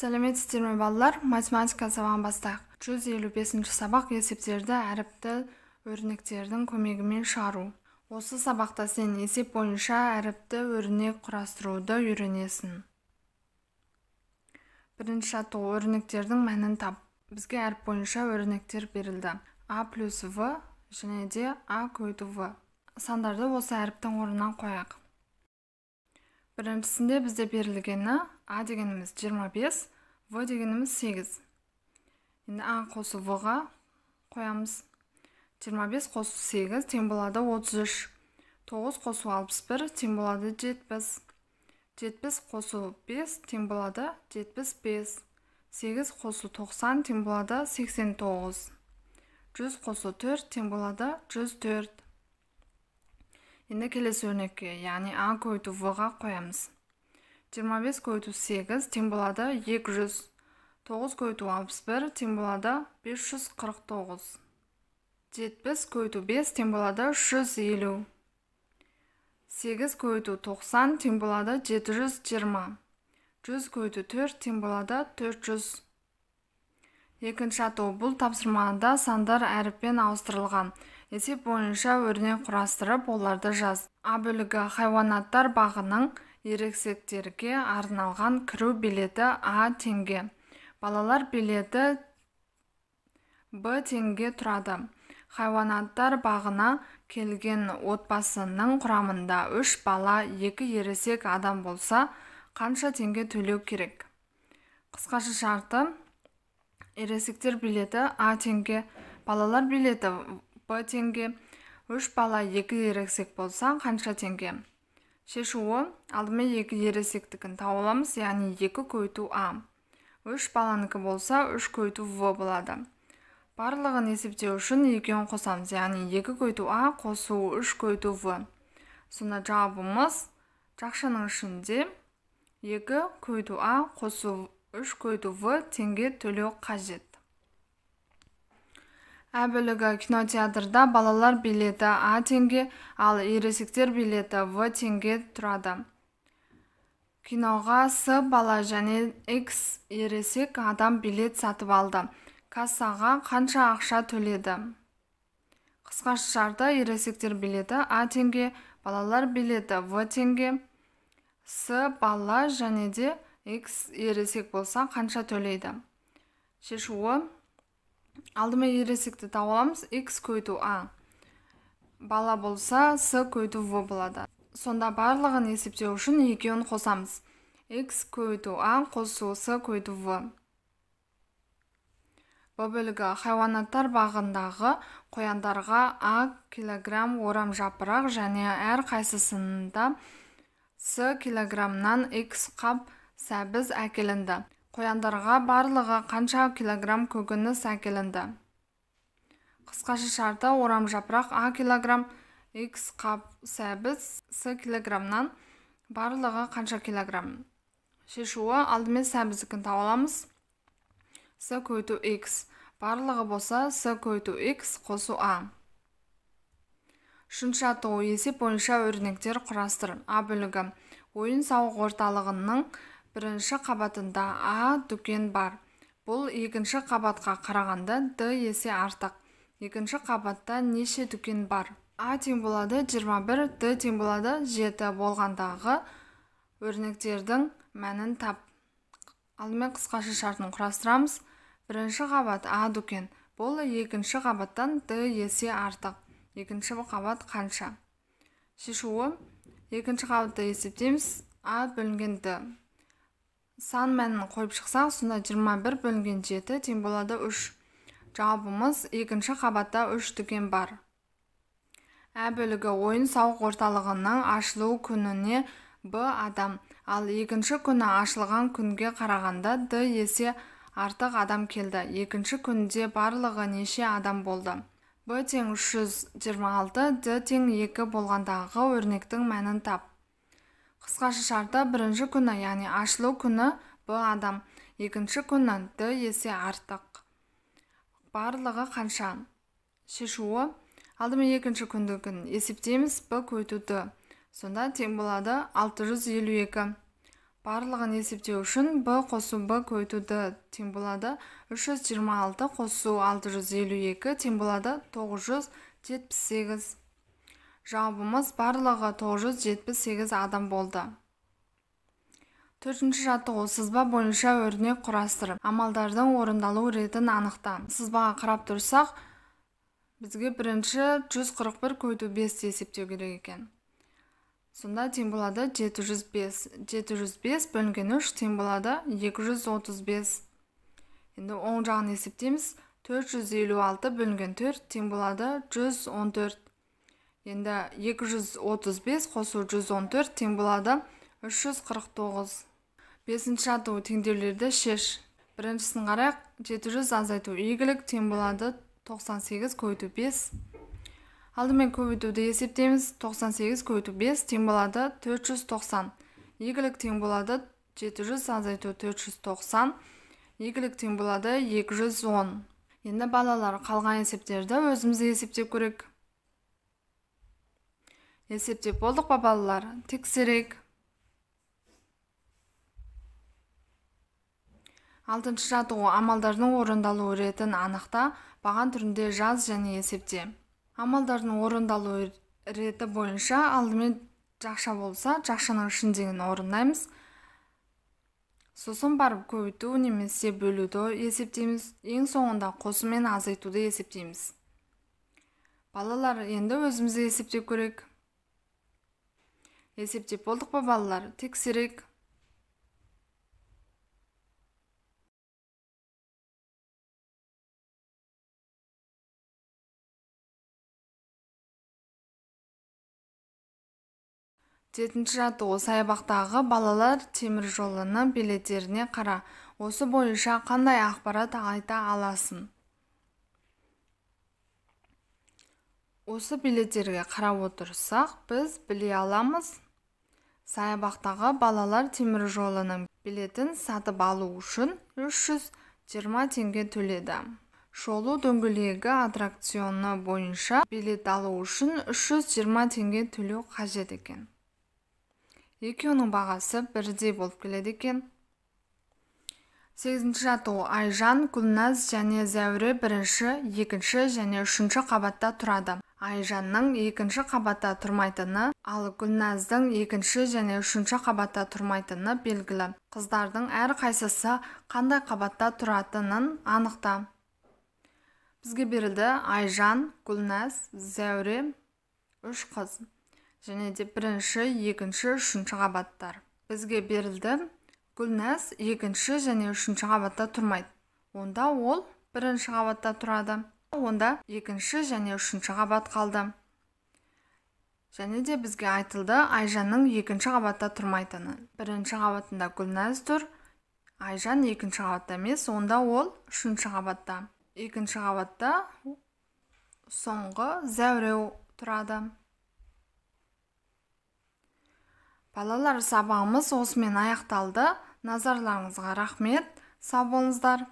сәлеметсіздер ме балалар математика сабағын бастайық 155 сабақ есептерді әріпті өрнектердің көмегімен шығару осы сабақта сен есеп бойынша әріпті өрнек құрастыруды үйренесің бірінші жаттығу өрнектердің мәнін тап бізге әріп бойынша өрнектер берілді а плюс в және де а көбейту в сандарды осы әріптің орнына қояйық біріншісінде бізде берілгені а дегеніміз 25 в дегеніміз 8 енді а қосу ға қоямыз 25 қосу 8 тең болады 33 9 қосу 61 тең болады 70 70 қосу 5 тең болады 75 8 қосу 90 тең болады 89 100 қосу 4 тең болады 104 енді келесі өрнекке яғни а көйті в ға қоямыз 25 көйту 8 тең болады 9 көйту 61 тең болады 549 70 көйту 5 тең болады 150 8 көйту 90 тең болады 720 100 көйту 4 тең болады 400 екінші ату бұл тапсырмада сандар әріппен ауыстырылған есеп бойынша өрінен құрастырып оларды жаз Абілігі хайванаттар бағының ересектерге арналған кіру билеті а теңге балалар билеті б теңге тұрады хайуанаттар бағына келген отбасының құрамында үш бала екі ересек адам болса қанша теңге төлеу керек қысқаша шарты ересектер билеті а теңге балалар билеті б теңге үш бала екі ересек болса қанша теңге шешуі алдымен екі ересектікін тауыламыз, аламыз яғни екі көйту а үш баланікі болса үш көйту в болады барлығын есептеу үшін екеуін қосамыз яғни екі көйту а қосу үш көйту в сонда жауабымыз жақшаның үшінде екі көйту а қосу үш көйту в теңге төлеу қажет а бөлігі кинотеатрда балалар билеті а теңге ал ересектер билеті в теңге тұрады киноға с бала және x ересек адам билет сатып алды кассаға қанша ақша төледі шарты ересектер билеті а теңге балалар билеті в теңге с бала және де x ересек болса қанша төлейді шешуі алдымен ересекті тауып аламыз x көйту а бала болса с көйту в болады сонда барлығын есептеу үшін екеуін қосамыз x көйту а қосу с көйту в в бөлігі хайуанаттар бағындағы қояндарға а килограмм орам жапырақ және әр қайсысында с килограммнан x қап сәбіз әкелінді қояндарға барлығы қанша килограмм көкөніс әкелінді қысқаша шарты орам жапырақ а килограмм x қап сәбіз с килограммнан барлығы қанша килограмм шешуі алдымен сәбіздікін тауып аламыз с көбейту x барлығы болса с көбейту x қосу а үшінші есеп бойынша өрнектер құрастыр а бөлігі ойын сауық орталығының бірінші қабатында а дүкен бар бұл екінші қабатқа қарағанда д есе артық екінші қабатта неше дүкен бар а тең болады 21 д тең болады 7 болғандағы өрнектердің мәнін тап алдымен қысқаша шартын құрастырамыз бірінші қабат а дүкен бұл екінші қабаттан д есе артық екінші қабат қанша шешуі екінші қабатты есептейміз а бөлінген д сан мәнін қойып шықсақ сонда 21 бөлінген 7 тең болады 3 жауабымыз екінші қабатта 3 дүкен бар ә бөлігі ойын сауық орталығының ашылу күніне б адам ал екінші күні ашылған күнге қарағанда д есе артық адам келді екінші күнде барлығы неше адам болды б тең 326 д тең 2 болғандағы өрнектің мәнін тап қысқаша шарты бірінші күні яғни ашылу күні б адам екінші күні д есе артық барлығы қанша шешуі алдымен екінші күндігін есептейміз б д сонда тең болады 652 барлығын есептеу үшін б қосу б д тең болады 326 қосу 652 тең болады 978 жауабымыз барлығы 978 адам болды төртінші жаттығу сызба бойынша өрнек құрастырып амалдардың орындалу ретін анықта сызбаға қарап тұрсақ бізге бірінші 141 көйту 5 есептеу керек екен сонда тең болады 705 705 бөлінген 3 тең болады 235 енді оң жағын есептейміз 456 бөлінген 4 тең болады 114 енді 235 қосу 114 тең болады 349. Бесінші ату теңдеулерді шеш. Біріншісін қарайық 700 азайту игілік тең болады 98 көбейту 5. Алдымен көбейтуді есептейміз. 98 көбейту 5 тең болады 490. Егілік тең болады 700 азайту 490. Егілік тең болады 210. Енді балалар қалған есептерді өзіміз есептеп көрейік эсептеп болдық па балалар тексерейік алтыншы жаттығу амалдардың орындалу ретін анықта баған түрінде жаз және есепте амалдардың орындалу реті бойынша алдымен жакша болсо жакшынын ішіндегіні орундайбыз сосун барып көбөйтүү немесе бөлүүдө эсептейбиз эң соңунда қосу менен азайтуды эсептейбиз балалар енді өзүбүз эсептеп көрейік Есептеп болдық па балалар тексерейік жетінші жаттығу саябақтағы балалар темір жолының билеттеріне қара осы бойынша қандай ақпарат айта аласың осы билеттерге қарап отырсақ біз біле аламыз саябақтағы балалар темір жолының билетін сатып алу үшін 320 теңге төледі шолу дөңгелегі аттракционы бойынша билет алу үшін 320 теңге төлеу қажет екен екеуінің бағасы бірдей болып келеді екен сегізінші жаттығу айжан гүлназ және зәуре бірінші екінші және үшінші қабатта тұрады айжанның екінші қабатта тұрмайтыны ал гүлназдың екінші және үшінші қабатта тұрмайтыны белгілі қыздардың әрқайсысы қандай қабатта тұратынын анықта бізге берілді айжан гүлназ зәуре үш қыз және де бірінші екінші үшінші қабаттар бізге берілді гүлназ екінші және үшінші қабатта тұрмайды онда ол бірінші қабатта тұрады онда екінші және үшінші қабат қалды және де бізге айтылды айжанның екінші қабатта тұрмайтыны бірінші қабатында гүлназ тұр айжан екінші қабатта емес онда ол үшінші қабатта екінші қабатта соңғы зәуреу тұрады балалар сабағымыз осымен аяқталды назарларыңызға рахмет сау болыңыздар